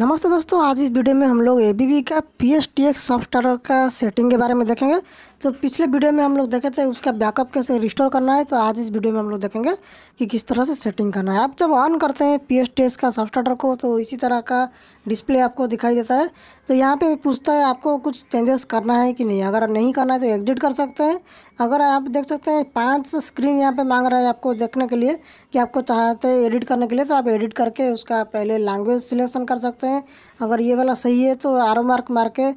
नमस्ते दोस्तों आज इस वीडियो में हम लोग ए का P S T X software का सेटिंग के बारे में देखेंगे तो पिछले वीडियो में हम लोग देखे थे उसका बैकअप कैसे रिस्टोर करना है तो आज इस वीडियो में हम लोग देखेंगे कि किस तरह से सेटिंग करना है आप जब ऑन करते हैं पी एस टी एक्स का सॉफ्टवेयर को तो इसी तरह का डिस्प्ले आपको दिखाई देता है तो यहाँ पर पूछता है आपको कुछ चेंजेस करना है कि नहीं अगर नहीं करना है तो एग्जिट कर सकते हैं अगर आप देख सकते हैं पाँच स्क्रीन यहाँ पर मांग रहा है आपको देखने के लिए कि आपको चाहते हैं एडिट करने के लिए तो आप एडिट करके उसका पहले लैंग्वेज सिलेक्शन कर सकते हैं हैं अगर ये वाला सही है तो आरो मार्क मार के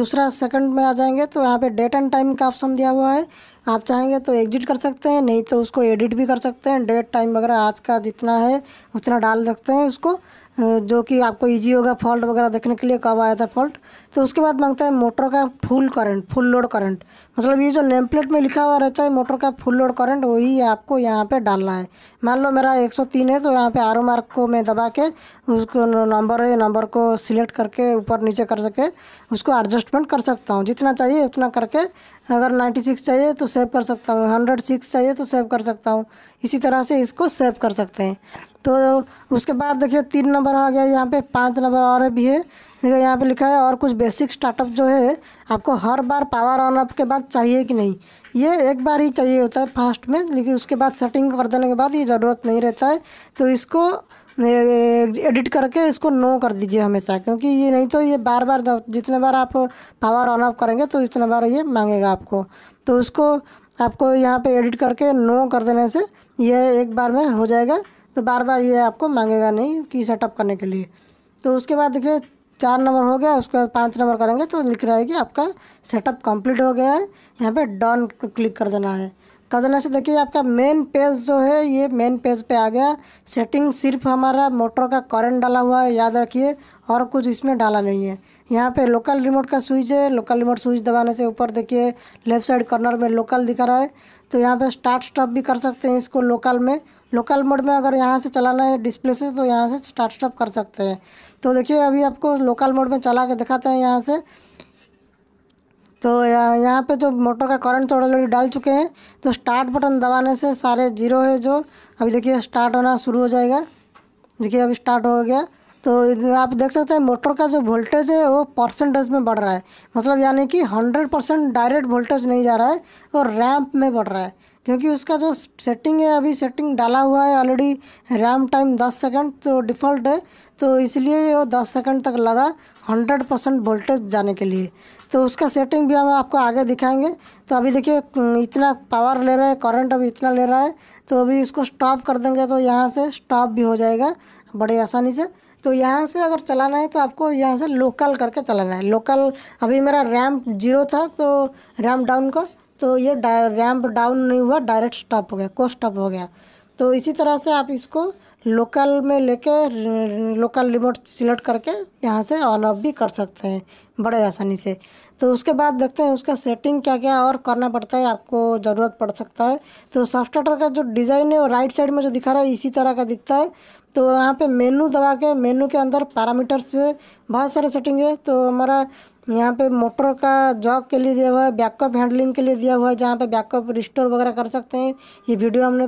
दूसरा सेकंड में आ जाएंगे तो यहाँ पे डेट एंड टाइम का ऑप्शन दिया हुआ है आप चाहेंगे तो एग्जिट कर सकते हैं नहीं तो उसको एडिट भी कर सकते हैं डेट टाइम वगैरह आज का जितना है उतना डाल सकते हैं उसको जो कि आपको इजी होगा फॉल्ट वगैरह देखने के लिए कब आया था फॉल्ट तो उसके बाद मांगता है मोटर का full current full load current मतलब ये जो नेम प्लेट में लिखा हुआ रहता है मोटर का फुल लोड करंट वही आपको यहाँ पे डालना है मान लो मेरा 103 है तो यहाँ पे आर मार्क को मैं दबा के उसको नंबर है नंबर को सिलेक्ट करके ऊपर नीचे कर सके उसको एडजस्टमेंट कर सकता हूँ जितना चाहिए उतना करके अगर 96 चाहिए तो सेव कर सकता हूँ हंड्रेड चाहिए तो सेव कर सकता हूँ इसी तरह से इसको सेव कर सकते हैं तो उसके बाद देखिए तीन नंबर आ गया यहाँ पर पाँच नंबर और भी है यहाँ पे लिखा है और कुछ बेसिक स्टार्टअप जो है आपको हर बार पावर ऑन अप के बाद चाहिए कि नहीं ये एक बार ही चाहिए होता है फास्ट में लेकिन उसके बाद सेटिंग कर देने के बाद ये ज़रूरत नहीं रहता है तो इसको एडिट करके इसको नो कर दीजिए हमेशा क्योंकि ये नहीं तो ये बार बार जितने बार आप पावर ऑन ऑफ करेंगे तो इतने बार ये मांगेगा आपको तो उसको आपको यहाँ पे एडिट करके नो कर देने से ये एक बार में हो जाएगा तो बार बार ये आपको मांगेगा नहीं कि सेटअप करने के लिए तो उसके बाद देखिए चार नंबर हो गया उसके बाद पाँच नंबर करेंगे तो लिख रहा है कि आपका सेटअप कंप्लीट हो गया है यहाँ पे डन क्लिक कर देना है कर देने से देखिए आपका मेन पेज जो है ये मेन पेज पे आ गया सेटिंग सिर्फ हमारा मोटर का करंट डाला हुआ है याद रखिए और कुछ इसमें डाला नहीं है यहाँ पे लोकल रिमोट का स्विच है लोकल रिमोट स्विच दबाने से ऊपर देखिए लेफ्ट साइड कॉर्नर में लोकल दिखा रहा है तो यहाँ पे स्टार्ट स्टॉप भी कर सकते हैं इसको लोकल में लोकल मोड में अगर यहाँ से चलाना है डिस्प्ले से तो यहाँ से स्टार्ट स्टॉप कर सकते हैं तो देखिए अभी आपको लोकल मोड में चला के दिखाते हैं यहाँ से तो यहाँ पे जो मोटर का करंट ऑलरेडी तो डाल चुके हैं तो स्टार्ट बटन दबाने से सारे जीरो है जो अभी देखिए स्टार्ट होना शुरू हो जाएगा देखिए अभी स्टार्ट हो गया तो आप देख सकते हैं मोटर का जो वोल्टेज है वो परसेंटेज में बढ़ रहा है मतलब यानी कि हंड्रेड परसेंट डायरेक्ट वोल्टेज नहीं जा रहा है और रैंप में बढ़ रहा है क्योंकि उसका जो सेटिंग है अभी सेटिंग डाला हुआ है ऑलरेडी रैम टाइम 10 सेकंड तो डिफ़ॉल्ट है तो इसलिए वो 10 सेकंड तक लगा 100 परसेंट वोल्टेज जाने के लिए तो उसका सेटिंग भी हम आपको आगे दिखाएंगे तो अभी देखिए इतना पावर ले रहा है करंट अभी इतना ले रहा है तो अभी इसको स्टॉप कर देंगे तो यहाँ से स्टॉप भी हो जाएगा बड़े आसानी से तो यहाँ से अगर चलाना है तो आपको यहाँ से लोकल करके चलाना है लोकल अभी मेरा रैम जीरो था तो रैम डाउन का तो ये रैम्प डाउन नहीं हुआ डायरेक्ट स्टॉप हो गया को स्टॉप हो गया तो इसी तरह से आप इसको लोकल में लेके लोकल रिमोट सिलेक्ट करके यहाँ से ऑन ऑफ भी कर सकते हैं बड़े आसानी से तो उसके बाद देखते हैं उसका सेटिंग क्या क्या और करना पड़ता है आपको ज़रूरत पड़ सकता है तो सॉफ्टवेयर का जो डिज़ाइन है वो राइट साइड में जो दिखा रहा है इसी तरह का दिखता है तो यहाँ पे मेनू दबा के मेनू के अंदर पैरामीटर्स बहुत सारे सेटिंग है तो हमारा यहाँ पे मोटर का जॉक के लिए दिया हुआ है बैकअप हैंडलिंग के लिए दिया हुआ है जहाँ पे बैकअप रिस्टोर वगैरह कर सकते हैं ये वीडियो हमने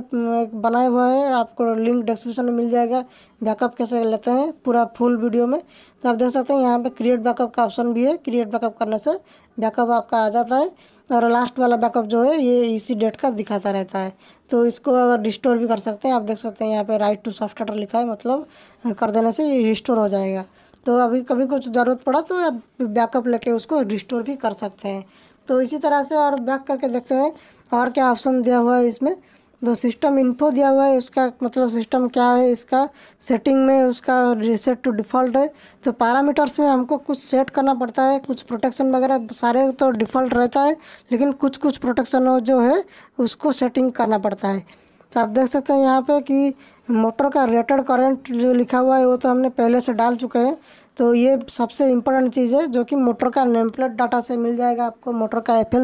बनाया हुआ है आपको लिंक डिस्क्रिप्शन में मिल जाएगा बैकअप कैसे लेते हैं पूरा फुल वीडियो में तो आप देख सकते हैं यहाँ पे क्रिएट बैकअप का ऑप्शन भी है क्रिएट बैकअप करने से बैकअप आपका आ जाता है और लास्ट वाला बैकअप जो है ये इसी डेट का दिखाता रहता है तो इसको अगर रिस्टोर भी कर सकते हैं आप देख सकते हैं यहाँ पे राइट टू सॉफ्ट लिखा है मतलब कर देने से रिस्टोर हो जाएगा तो अभी कभी कुछ ज़रूरत पड़ा तो आप बैकअप लेके उसको रिस्टोर भी कर सकते हैं तो इसी तरह से और बैक करके देखते हैं और क्या ऑप्शन दिया हुआ है इसमें जो सिस्टम इन्फो दिया हुआ है उसका मतलब सिस्टम क्या है इसका सेटिंग में उसका रिसेट टू डिफ़ॉल्ट है तो पैरामीटर्स में हमको कुछ सेट करना पड़ता है कुछ प्रोटेक्शन वगैरह सारे तो डिफ़ॉल्ट रहता है लेकिन कुछ कुछ प्रोटेक्शन जो है उसको सेटिंग करना पड़ता है तो आप देख सकते हैं यहाँ पर कि मोटर का रेटेड करंट जो लिखा हुआ है वो तो हमने पहले से डाल चुके हैं तो ये सबसे इम्पोर्टेंट चीज़ है जो कि मोटर का नेम प्लेट डाटा से मिल जाएगा आपको मोटर का एफ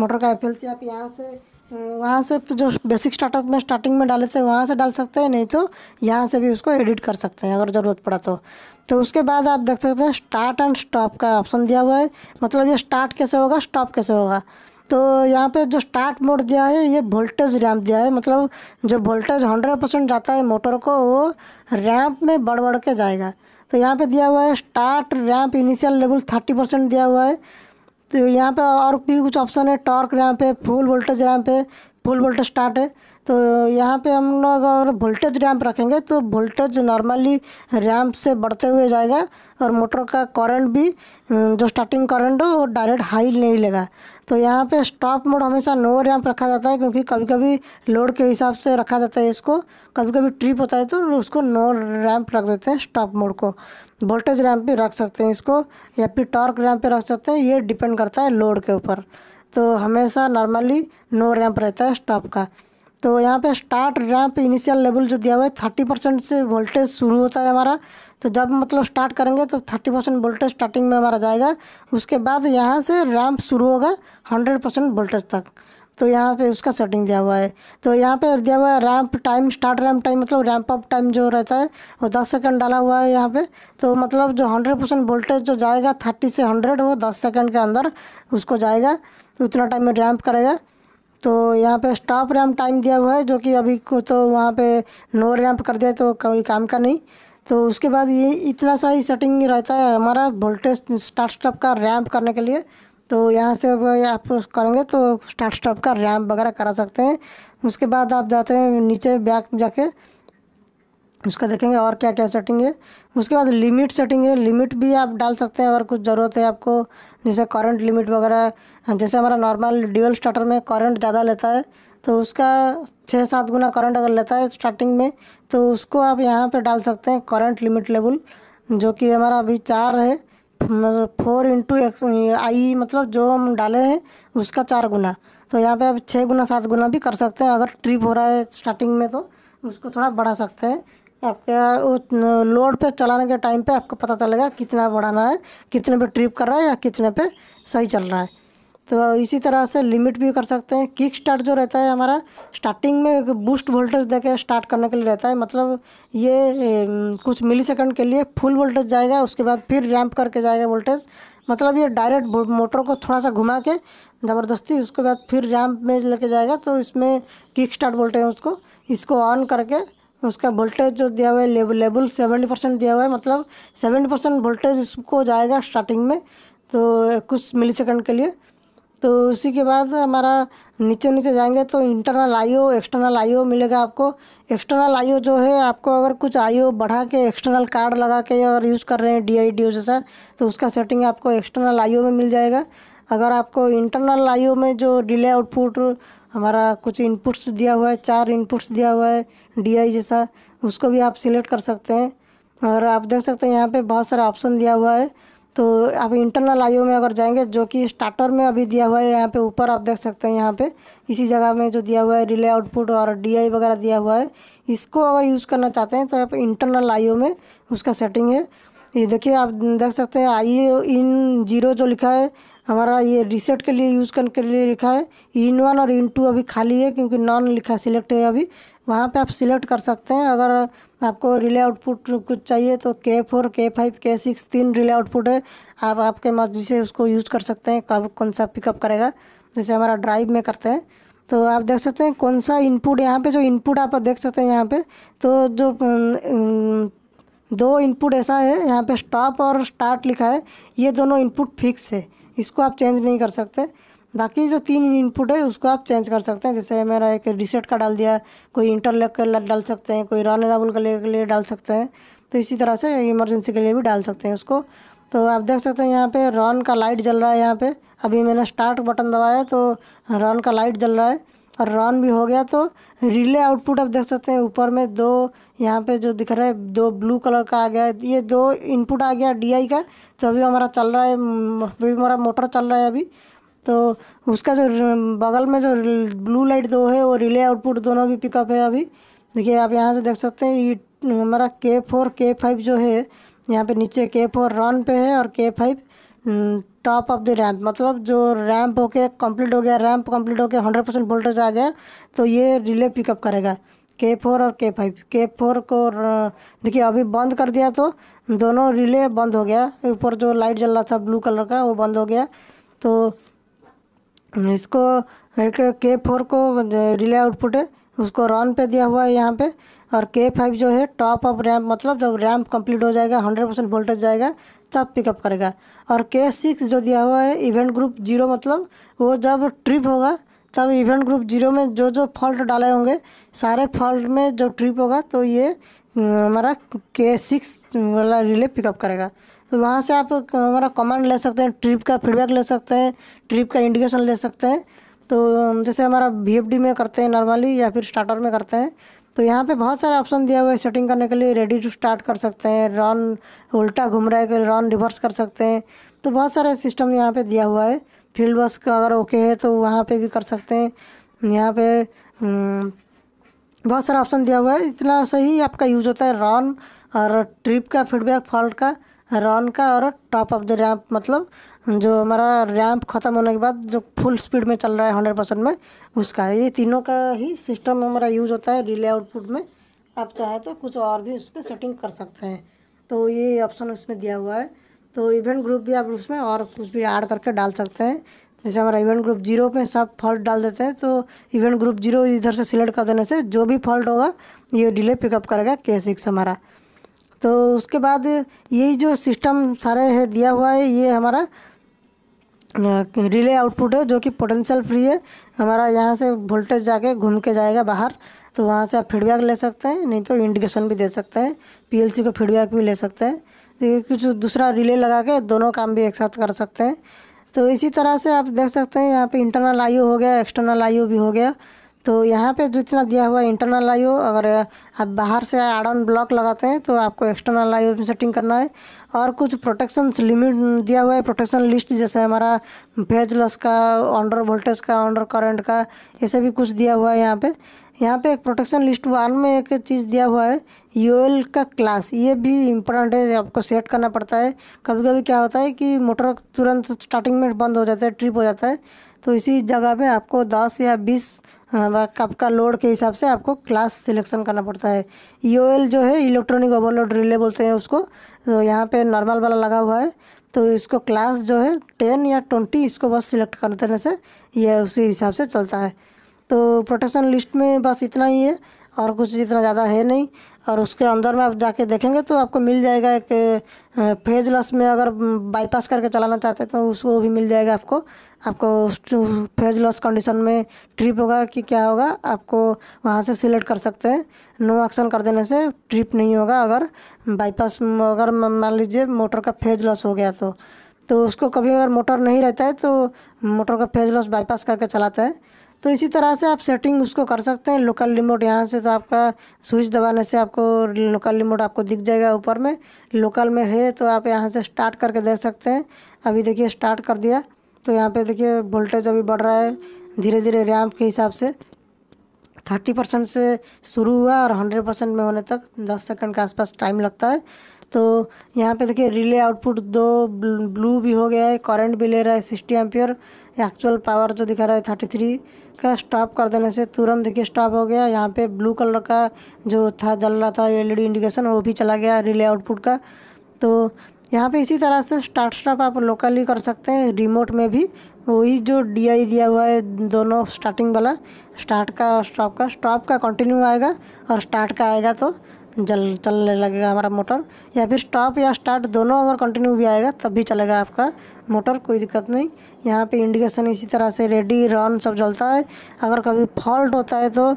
मोटर का एफ आप यहाँ से वहाँ से जो बेसिक स्टार्टअप में स्टार्टिंग में डाले थे वहाँ से डाल सकते हैं नहीं तो यहाँ से भी उसको एडिट कर सकते हैं अगर ज़रूरत पड़ा तो तो उसके बाद आप देख सकते हैं स्टार्ट एंड स्टॉप का ऑप्शन दिया हुआ है मतलब ये स्टार्ट कैसे होगा स्टॉप कैसे होगा तो यहाँ पे जो स्टार्ट मोड दिया है ये वोल्टेज रैम्प दिया है मतलब जो वोल्टेज हंड्रेड परसेंट जाता है मोटर को वो रैम्प में बढ़ बढ़ के जाएगा तो यहाँ पे दिया हुआ है start ramp initial level thirty percent दिया हुआ है तो यहाँ पे और भी कुछ ऑप्शन है टॉर्क रैम्प है फुल वोल्टेज रैम्प है फुल वोल्टेज स्टार्ट है तो यहाँ पे हम लोग अगर वोल्टेज रैम्प रखेंगे तो वोल्टेज नॉर्मली रैम्प से बढ़ते हुए जाएगा और मोटर का करंट भी जो स्टार्टिंग करंट हो वो डायरेक्ट हाई नहीं लेगा तो यहाँ पे स्टॉप मोड हमेशा नो रैम्प रखा जाता है क्योंकि कभी कभी लोड के हिसाब से रखा जाता है इसको कभी कभी ट्रिप होता है तो उसको नो रैम्प रख देते हैं स्टॉप मोड को वोल्टेज रैम पे रख सकते हैं इसको या फिर टॉर्क रैम पे रख सकते हैं ये डिपेंड करता है लोड के ऊपर तो हमेशा नॉर्मली नो रैम्प रहता है स्टॉप का तो यहाँ पे स्टार्ट रैम्प इनिशियल लेवल जो दिया हुआ है थर्टी परसेंट से वोल्टेज शुरू होता है हमारा तो जब मतलब स्टार्ट करेंगे तो थर्टी परसेंट वोल्टेज स्टार्टिंग में हमारा जाएगा उसके बाद यहाँ से रैम्प शुरू होगा हंड्रेड परसेंट वोल्टेज तक तो यहाँ पे उसका सेटिंग दिया हुआ है तो यहाँ पे दिया हुआ है ramp time start ramp time मतलब रैम्प अप टाइम जो रहता है वो दस सेकंड डाला हुआ है यहाँ पे तो मतलब जो हंड्रेड परसेंट वोल्टेज जो जाएगा थर्टी से हंड्रेड वो दस सेकंड के अंदर उसको जाएगा उतना तो टाइम में रैम्प करेगा तो यहाँ पर स्टॉप रैम्प टाइम दिया हुआ है जो कि अभी को तो वहाँ पर नो रैम्प कर दिया तो कोई काम का नहीं तो उसके बाद ये इतना सा ही सेटिंग रहता है हमारा वोल्टेज स्टार्ट स्टॉप का रैम्प करने के लिए तो यहाँ से अब आप करेंगे तो स्टार्ट स्टॉप का रैम वगैरह करा सकते हैं उसके बाद आप जाते हैं नीचे बैक जाके उसका देखेंगे और क्या क्या सेटिंग है उसके बाद लिमिट सेटिंग है लिमिट भी आप डाल सकते हैं अगर कुछ ज़रूरत है आपको जैसे करंट लिमिट वगैरह जैसे हमारा नॉर्मल ड्यूअल स्टार्टर में करंट ज़्यादा लेता है तो उसका छः सात गुना करंट अगर लेता है स्टार्टिंग में तो उसको आप यहाँ पर डाल सकते हैं करंट लिमिट लेवल जो कि हमारा अभी चार है मतलब फोर इंटू एक्स आई मतलब जो हम डाले हैं उसका चार गुना तो यहाँ पे आप छः गुना सात गुना भी कर सकते हैं अगर ट्रिप हो रहा है स्टार्टिंग में तो उसको थोड़ा बढ़ा सकते हैं आपके लोड पे चलाने के टाइम पे आपको पता चलेगा कितना बढ़ाना है कितने पे ट्रिप कर रहा है या कितने पे सही चल रहा है तो इसी तरह से लिमिट भी कर सकते हैं किक स्टार्ट जो रहता है हमारा स्टार्टिंग में एक बूस्ट वोल्टेज देके स्टार्ट करने के लिए रहता है मतलब ये कुछ मिली सेकेंड के लिए फुल वोल्टेज जाएगा उसके बाद फिर रैंप करके जाएगा वोल्टेज मतलब ये डायरेक्ट मोटर को थोड़ा सा घुमा के ज़बरदस्ती उसके बाद फिर रैम्प में लेके जाएगा तो इसमें किक स्टार्ट बोलते हैं उसको इसको ऑन करके उसका वोल्टेज जो दिया हुआ है लेवल लेवल सेवेंटी परसेंट दिया हुआ है मतलब सेवेंटी परसेंट वोल्टेज इसको जाएगा स्टार्टिंग में तो कुछ मिली सेकेंड के लिए तो उसी के बाद हमारा नीचे नीचे जाएंगे तो इंटरनल आईओ एक्सटर्नल आईओ मिलेगा आपको एक्सटर्नल आईओ जो है आपको अगर कुछ आईओ बढ़ा के एक्सटर्नल कार्ड लगा के अगर यूज़ कर रहे हैं डी आई डी ओ जैसा तो उसका सेटिंग आपको एक्सटर्नल आईओ में मिल जाएगा अगर आपको इंटरनल आईओ में जो डिले आउटपुट हमारा कुछ इनपुट्स दिया हुआ है चार इनपुट्स दिया हुआ है डी जैसा उसको भी आप सिलेक्ट कर सकते हैं और आप देख सकते हैं यहाँ पर बहुत सारा ऑप्शन दिया हुआ है तो आप इंटरनल आईओ में अगर जाएंगे जो कि स्टार्टर में अभी दिया हुआ है यहाँ पे ऊपर आप देख सकते हैं यहाँ पे इसी जगह में जो दिया हुआ है रिले आउटपुट और डीआई वगैरह दिया हुआ है इसको अगर यूज़ करना चाहते हैं तो आप इंटरनल आईओ में उसका सेटिंग है ये देखिए आप देख सकते हैं आई इन जीरो जो लिखा है हमारा ये रिसेट के लिए यूज़ करने के लिए लिखा है इन वन और इन टू अभी खाली है क्योंकि नॉन लिखा है सिलेक्ट है अभी वहाँ पे आप सिलेक्ट कर सकते हैं अगर आपको रिले आउटपुट कुछ चाहिए तो के फोर के फाइव के सिक्स तीन रिले आउटपुट है आप आपके मर्जी से उसको यूज़ कर सकते हैं कब कौन सा पिकअप करेगा जैसे हमारा ड्राइव में करते हैं तो आप देख सकते हैं कौन सा इनपुट यहाँ पे जो इनपुट आप देख सकते हैं यहाँ पे तो जो दो इनपुट ऐसा है यहाँ पे स्टॉप और स्टार्ट लिखा है ये दोनों इनपुट फिक्स है इसको आप चेंज नहीं कर सकते बाकी जो तीन इनपुट है उसको आप चेंज कर सकते हैं जैसे मेरा एक रिसेट का डाल दिया कोई इंटरलेक का डाल सकते हैं कोई रन एनाबल के लिए डाल सकते हैं तो इसी तरह से इमरजेंसी के लिए भी डाल सकते हैं उसको तो आप देख सकते हैं यहाँ पे रन का लाइट जल रहा है यहाँ पे अभी मैंने स्टार्ट बटन दबाया तो रन का लाइट जल रहा है और रन भी हो गया तो रिले आउटपुट आप देख सकते हैं ऊपर में दो यहाँ पे जो दिख रहा है दो ब्लू कलर का आ गया ये दो इनपुट आ गया डीआई का तो अभी हमारा चल रहा है हम्म, अभी हमारा मोटर चल रहा है अभी तो उसका जो बगल में जो ब्लू लाइट दो है वो रिले आउटपुट दोनों भी पिकअप है अभी देखिए आप यहाँ से देख सकते हैं ये हमारा के फोर के फाइव जो है यहाँ पर नीचे के फोर रन पे है और के five top of the ramp मतलब जो रैंप होके कंप्लीट हो गया रैंप कंप्लीट होके हंड्रेड परसेंट वोल्टेज आ गया तो ये रिले पिकअप करेगा के फोर और के फाइव के फोर को देखिए अभी बंद कर दिया तो दोनों रिले बंद हो गया ऊपर जो लाइट जल रहा था ब्लू कलर का वो बंद हो गया तो इसको एक के फोर को रिले आउटपुट है उसको रन पे दिया हुआ है यहाँ पे और के फाइव जो है टॉप ऑफ रैम्प मतलब जब रैम्प कंप्लीट हो जाएगा हंड्रेड परसेंट वोल्टेज जाएगा तब पिकअप करेगा और के सिक्स जो दिया हुआ है इवेंट ग्रुप जीरो मतलब वो जब ट्रिप होगा तब इवेंट ग्रुप जीरो में जो जो फॉल्ट डाले होंगे सारे फॉल्ट में जो ट्रिप होगा तो ये हमारा के सिक्स वाला रिले पिकअप करेगा तो वहाँ से आप हमारा कमांड ले सकते हैं ट्रिप का फीडबैक ले सकते हैं ट्रिप का इंडिकेशन ले सकते हैं तो जैसे हमारा वी में करते हैं नॉर्मली या फिर स्टार्टर में करते हैं तो यहाँ पे बहुत सारे ऑप्शन दिया हुआ है सेटिंग करने के लिए रेडी टू स्टार्ट कर सकते हैं रन उल्टा घूम रहा है कि रन रिवर्स कर सकते हैं तो बहुत सारे सिस्टम यहाँ पे दिया हुआ है फील्ड बस का अगर ओके है तो वहाँ पे भी कर सकते हैं यहाँ पे हम्म, बहुत सारा ऑप्शन दिया हुआ है इतना सही आपका यूज़ होता है रन और ट्रिप का फीडबैक फॉल्ट का रन का और टॉप ऑफ द रैम्प मतलब जो हमारा रैम्प ख़त्म होने के बाद जो फुल स्पीड में चल रहा है हंड्रेड परसेंट में उसका ये तीनों का ही सिस्टम हमारा यूज़ होता है रिले आउटपुट में आप चाहे तो कुछ और भी उस पर सेटिंग कर सकते हैं तो ये ऑप्शन उसमें दिया हुआ है तो इवेंट ग्रुप भी आप उसमें और कुछ भी ऐड करके डाल सकते हैं जैसे हमारा इवेंट ग्रुप जीरो में सब फॉल्ट डाल देते हैं तो इवेंट ग्रुप जीरो इधर से सिलेक्ट कर देने से जो भी फॉल्ट होगा ये डिले पिकअप करेगा के सिक्स हमारा तो उसके बाद यही जो सिस्टम सारे है दिया हुआ है ये हमारा रिले आउटपुट है जो कि पोटेंशियल फ्री है हमारा यहाँ से वोल्टेज जाके घूम के जाएगा बाहर तो वहाँ से आप फीडबैक ले सकते हैं नहीं तो इंडिकेशन भी दे सकते हैं पीएलसी को फीडबैक भी ले सकते हैं तो ये कुछ दूसरा रिले लगा के दोनों काम भी एक साथ कर सकते हैं तो इसी तरह से आप देख सकते हैं यहाँ पर इंटरनल आयु हो गया एक्सटर्नल आयु भी हो गया तो यहाँ पे जितना दिया हुआ है इंटरनल आईओ अगर आप बाहर से एड ऑन ब्लॉक लगाते हैं तो आपको एक्सटर्नल आईओ में सेटिंग करना है और कुछ प्रोटेक्शन लिमिट दिया हुआ है प्रोटेक्शन लिस्ट जैसे हमारा फेज लॉस का अंडर वोल्टेज का अंडर करंट का ऐसे भी कुछ दिया हुआ है यहाँ पे यहाँ पे एक प्रोटेक्शन लिस्ट वन में एक चीज़ दिया हुआ है यूएल का क्लास ये भी इम्पोर्टेंट है आपको सेट करना पड़ता है कभी कभी क्या होता है कि मोटर तुरंत स्टार्टिंग में बंद हो जाता है ट्रिप हो जाता है तो इसी जगह पे आपको 10 या 20 कप का लोड के हिसाब से आपको क्लास सिलेक्शन करना पड़ता है ईओएल e जो है इलेक्ट्रॉनिक ओवरलोड रिले बोलते हैं उसको तो यहाँ पे नॉर्मल वाला लगा हुआ है तो इसको क्लास जो है टेन या ट्वेंटी इसको बस सिलेक्ट कर देने से यह उसी हिसाब से चलता है तो प्रोटेक्शन लिस्ट में बस इतना ही है और कुछ इतना ज़्यादा है नहीं और उसके अंदर में आप जाके देखेंगे तो आपको मिल जाएगा एक फेजलस में अगर बाईपास करके चलाना चाहते हैं तो उसको भी मिल जाएगा आपको आपको फेज लॉस कंडीशन में ट्रिप होगा कि क्या होगा आपको वहाँ से सिलेक्ट कर सकते हैं नो एक्शन कर देने से ट्रिप नहीं होगा अगर बाईपास अगर मान लीजिए मोटर का फेज लॉस हो गया तो तो उसको कभी अगर मोटर नहीं रहता है तो मोटर का फेज लॉस बाईपास करके चलाते हैं तो इसी तरह से आप सेटिंग उसको कर सकते हैं लोकल रिमोट यहाँ से तो आपका स्विच दबाने से आपको लोकल रिमोट आपको दिख जाएगा ऊपर में लोकल में है तो आप यहाँ से स्टार्ट करके देख सकते हैं अभी देखिए स्टार्ट कर दिया तो यहाँ पे देखिए वोल्टेज अभी बढ़ रहा है धीरे धीरे रैम के हिसाब से थर्टी परसेंट से शुरू हुआ और हंड्रेड परसेंट में होने तक दस सेकंड के आसपास टाइम लगता है तो यहाँ पे देखिए रिले आउटपुट दो ब्लू भी हो गया है करंट भी ले रहा है सिक्सटी एम्पियर एक्चुअल पावर जो दिखा रहा है थर्टी थ्री का स्टॉप कर देने से तुरंत देखिए स्टॉप हो गया यहाँ पे ब्लू कलर का जो था जल रहा था एलईडी इंडिकेशन वो भी चला गया रिले आउटपुट का तो यहाँ पे इसी तरह से स्टार्ट स्टॉप आप लोकली कर सकते हैं रिमोट में भी वही जो डी आई दिया हुआ है दोनों स्टार्टिंग वाला स्टार्ट का स्टॉप का स्टॉप का कंटिन्यू आएगा और स्टार्ट का आएगा तो जल चलने लगेगा हमारा मोटर या फिर स्टॉप या स्टार्ट दोनों अगर कंटिन्यू भी आएगा तब भी चलेगा आपका मोटर कोई दिक्कत नहीं यहाँ पे इंडिकेशन इसी तरह से रेडी रन सब जलता है अगर कभी फॉल्ट होता है तो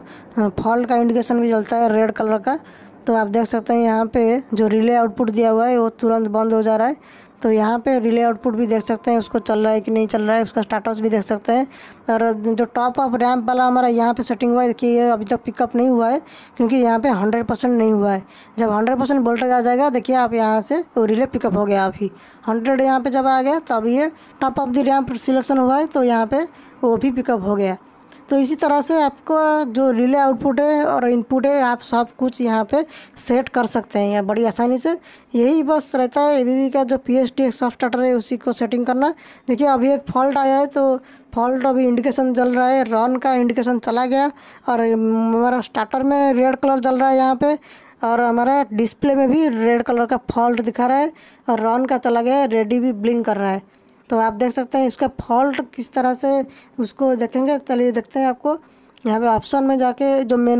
फॉल्ट का इंडिकेशन भी जलता है रेड कलर का तो आप देख सकते हैं यहाँ पे जो रिले आउटपुट दिया हुआ है वो तुरंत बंद हो जा रहा है तो यहाँ पे रिले आउटपुट भी देख सकते हैं उसको चल रहा है कि नहीं चल रहा है उसका स्टाटस भी देख सकते हैं और जो टॉप ऑफ रैम्प वाला हमारा यहाँ पे सेटिंग हुआ है कि ये अभी तक पिकअप नहीं हुआ है क्योंकि यहाँ पे 100 परसेंट नहीं हुआ है जब 100 परसेंट वोल्टेज आ जाएगा देखिए आप यहाँ से वो रिले पिकअप हो गया अभी हंड्रेड यहाँ पर जब आ गया तो अभी ये top of the ramp selection हुआ है तो यहाँ पर वो भी पिकअप हो गया तो इसी तरह से आपको जो रिले आउटपुट है और इनपुट है आप सब कुछ यहाँ पे सेट कर सकते हैं यहाँ बड़ी आसानी से यही बस रहता है ए का जो पी एच टी सॉफ्टवेयर है उसी को सेटिंग करना देखिए अभी एक फॉल्ट आया है तो फॉल्ट अभी इंडिकेशन जल रहा है रन का इंडिकेशन चला गया और हमारा स्टार्टर में रेड कलर जल रहा है यहाँ पर और हमारा डिस्प्ले में भी रेड कलर का फॉल्ट दिखा रहा है और रन का चला गया है रेडी भी ब्लिंक कर रहा है तो आप देख सकते हैं इसका फॉल्ट किस तरह से उसको देखेंगे चलिए देखते हैं आपको यहाँ पे ऑप्शन में जाके जो मेन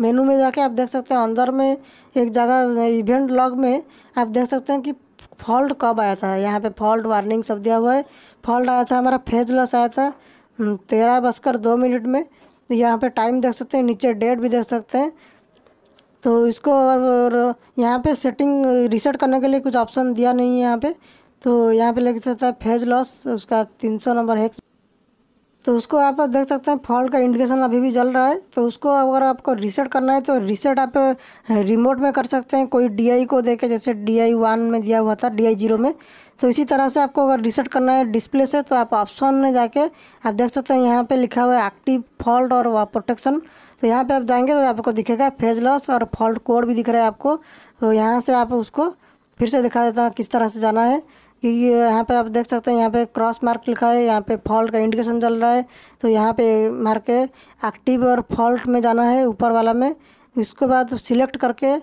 मेनू में जाके आप देख सकते हैं अंदर में एक जगह इवेंट लॉग में आप देख सकते हैं कि फॉल्ट कब आया था यहाँ पे फॉल्ट वार्निंग सब दिया हुआ है फॉल्ट आया था हमारा फेज लॉस आया था हम्म, तेरह बजकर दो मिनट में यहाँ पे टाइम देख सकते हैं नीचे डेट भी देख सकते हैं तो इसको और यहाँ पे सेटिंग रिसेट करने के लिए कुछ ऑप्शन दिया नहीं है यहाँ पे तो यहाँ पे लिख सकता है फेज लॉस उसका तीन सौ नंबर हेक्स तो उसको आप देख सकते हैं फॉल्ट का इंडिकेशन अभी भी जल रहा है तो उसको अगर आपको रीसेट करना है तो रीसेट आप रिमोट में कर सकते हैं कोई डी को देके जैसे डी आई वन में दिया हुआ था डी आई जीरो में तो इसी तरह से आपको अगर रीसेट करना है डिस्प्ले से तो आप ऑप्शन में जाके आप देख सकते हैं यहाँ पर लिखा हुआ है एक्टिव फॉल्ट और प्रोटेक्शन तो यहाँ पर आप जाएंगे तो आपको दिखेगा फेज लॉस और फॉल्ट कोड भी दिख रहा है आपको तो यहाँ से आप उसको फिर से दिखा देता हूँ किस तरह से जाना है कि यहाँ पे आप देख सकते हैं यहाँ पे क्रॉस मार्क लिखा है यहाँ पे फॉल्ट का इंडिकेशन चल रहा है तो यहाँ पे मार्क एक्टिव और फॉल्ट में जाना है ऊपर वाला में इसके बाद सिलेक्ट करके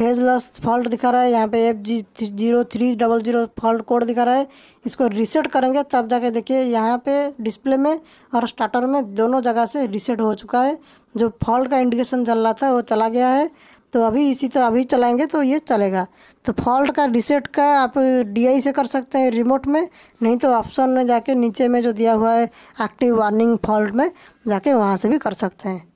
फेज लॉस फॉल्ट दिखा रहा है यहाँ पे F G zero three double zero fault code दिखा रहा है इसको रिसेट करेंगे तब जाके देखिए यहाँ पे डिस्प्ले में और स्टार्टर में दोनों जगह से रिसेट हो चुका है जो फॉल्ट का इंडिकेशन चल रहा था वो चला गया है तो अभी इसी तरह अभी चलाएंगे तो ये चलेगा तो फॉल्ट का रिसेट का आप डीआई से कर सकते हैं रिमोट में नहीं तो ऑप्शन में जाके नीचे में जो दिया हुआ है एक्टिव वार्निंग फॉल्ट में जाके वहाँ से भी कर सकते हैं